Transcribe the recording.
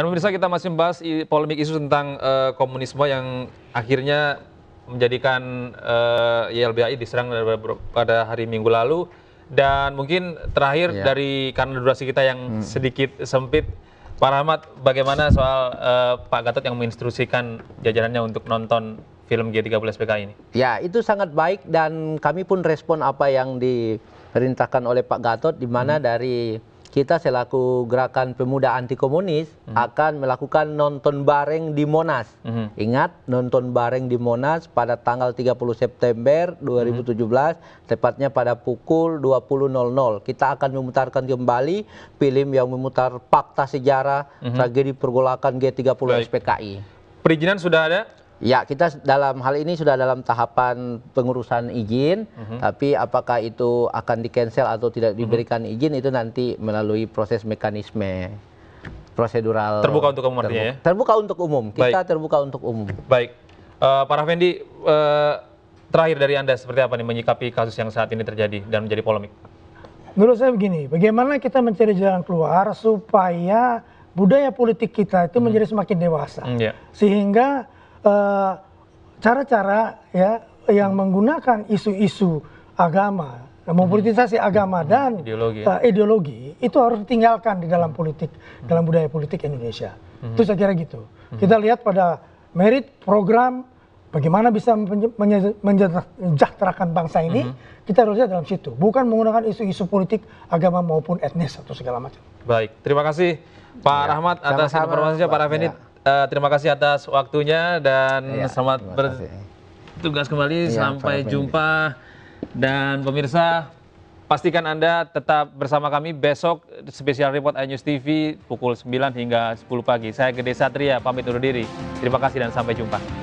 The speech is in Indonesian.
Dan pemirsa kita masih membahas polemik isu tentang uh, komunisme yang akhirnya menjadikan uh, eh, YLBI diserang pada hari Minggu lalu dan mungkin terakhir ya. dari karena durasi kita yang hmm. sedikit sempit Pak Rahmat bagaimana soal uh, Pak Gatot yang menginstruksikan jajarannya untuk nonton film G13PK ini? Ya, itu sangat baik dan kami pun respon apa yang diperintahkan oleh Pak Gatot di mana hmm. dari kita selaku gerakan pemuda anti komunis hmm. akan melakukan nonton bareng di Monas. Hmm. Ingat nonton bareng di Monas pada tanggal 30 September 2017 tepatnya pada pukul 20.00. Kita akan memutarkan kembali film yang memutar fakta sejarah hmm. tragedi pergolakan G30 Baik. SPKI. Perizinan sudah ada? ya kita dalam hal ini sudah dalam tahapan pengurusan izin mhm. tapi apakah itu akan di cancel atau tidak mhm. diberikan izin itu nanti melalui proses mekanisme prosedural terbuka untuk umum terbuka, ya terbuka untuk umum kita terbuka untuk umum baik eh, pak uh, terakhir dari anda seperti apa nih menyikapi kasus yang saat ini terjadi dan menjadi polemik menurut saya begini bagaimana kita mencari jalan keluar supaya budaya politik kita itu mhm. menjadi semakin dewasa hmm, ya. sehingga Eh, cara-cara ya yang menggunakan isu-isu agama mempolitisasi hmm. agama hmm. dan ideologi, uh, ideologi itu harus ditinggalkan di dalam politik hmm. dalam budaya politik Indonesia hmm. itu saya kira gitu hmm. kita lihat pada merit program bagaimana bisa menyejahterakan bangsa ini hmm. kita harusnya dalam situ bukan menggunakan isu-isu politik agama maupun etnis atau segala macam baik terima kasih Pak ya, Rahmat atas informasinya Pak Rafenit ya. Eh, terima kasih atas waktunya dan iya, selamat bertugas kembali. Iya, sampai jumpa dan pemirsa pastikan Anda tetap bersama kami besok spesial report iNews TV pukul 9 hingga 10 pagi. Saya Gede Satria pamit undur diri. Terima kasih dan sampai jumpa.